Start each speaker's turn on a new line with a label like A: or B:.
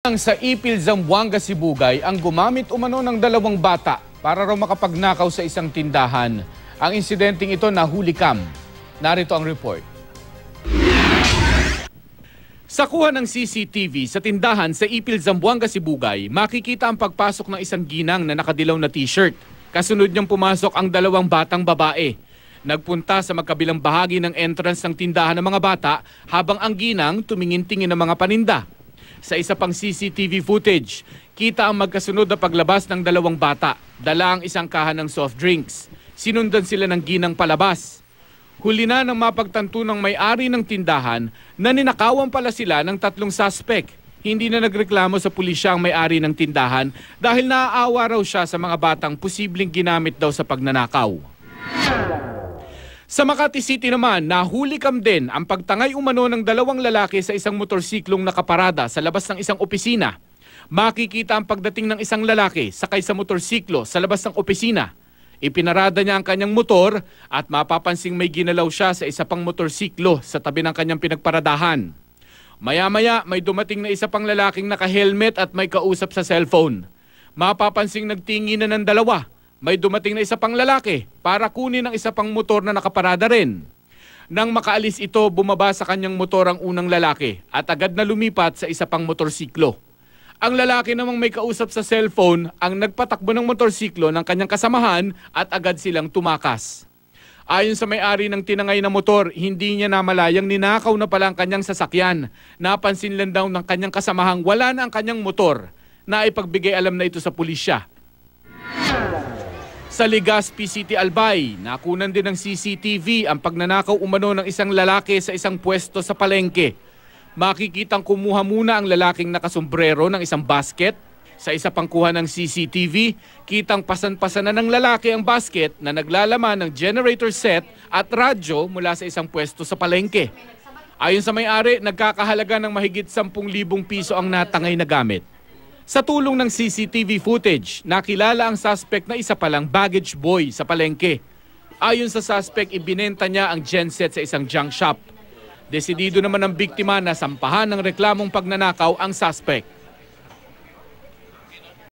A: Nang sa Ipil, Zamboanga, Sibugay, ang gumamit umano ng dalawang bata para raw makapagnakaw sa isang tindahan. Ang insidenteng ito na hulikam. Narito ang report. Sa kuha ng CCTV sa tindahan sa Ipil, Zamboanga, Sibugay, makikita ang pagpasok ng isang ginang na nakadilaw na t-shirt. Kasunod niyang pumasok ang dalawang batang babae. Nagpunta sa magkabilang bahagi ng entrance ng tindahan ng mga bata habang ang ginang tumingin-tingin ng mga paninda. Sa isa pang CCTV footage, kita ang magkasunod na paglabas ng dalawang bata, dala ang isang kahan ng soft drinks. Sinundan sila ng ginang palabas. Huli na ng mapagtanto ng may-ari ng tindahan na ninakawan pala sila ng tatlong suspect. Hindi na nagreklamo sa pulisya ang may-ari ng tindahan dahil naaawa raw siya sa mga batang posibleng ginamit daw sa pagnanakaw. Sa Makati City naman, nahuli kam din ang pagtangay umano ng dalawang lalaki sa isang motorsiklong nakaparada sa labas ng isang opisina. Makikita ang pagdating ng isang lalaki sakay sa motorsiklo sa labas ng opisina. Ipinarada niya ang kanyang motor at mapapansing may ginalaw siya sa isa pang motorsiklo sa tabi ng kanyang pinagparadahan. Maya-maya may dumating na isa pang lalaking naka-helmet at may kausap sa cellphone. Mapapansing nagtingin na ng dalawa may dumating na isa pang lalaki para kunin ang isa pang motor na nakaparada rin. Nang makaalis ito, bumaba sa kanyang motor ang unang lalaki at agad na lumipat sa isa pang motorsiklo. Ang lalaki namang may kausap sa cellphone ang nagpatakbo ng motorsiklo ng kanyang kasamahan at agad silang tumakas. Ayon sa may-ari ng tinangay na motor, hindi niya namalayang ninakaw na pala ang kanyang sasakyan. Napansin lang daw ng kanyang kasamahang wala na ang kanyang motor na ipagbigay alam na ito sa pulisya. Sa Legazpi City, Albay, nakunan din ng CCTV ang pagnanakaw umano ng isang lalaki sa isang pwesto sa palengke. Makikitang kumuha muna ang lalaking nakasombrero ng isang basket. Sa isa pang kuha ng CCTV, kitang pasan-pasan na ng lalaki ang basket na naglalaman ng generator set at radyo mula sa isang pwesto sa palengke. Ayon sa may-ari, nagkakahalaga ng mahigit 10,000 piso ang natangay na gamit. Sa tulong ng CCTV footage, nakilala ang suspect na isa palang baggage boy sa palengke. Ayon sa suspect, ibinenta niya ang genset sa isang junk shop. Desidido naman ang biktima na sampahan ng reklamong pagnanakaw ang suspect.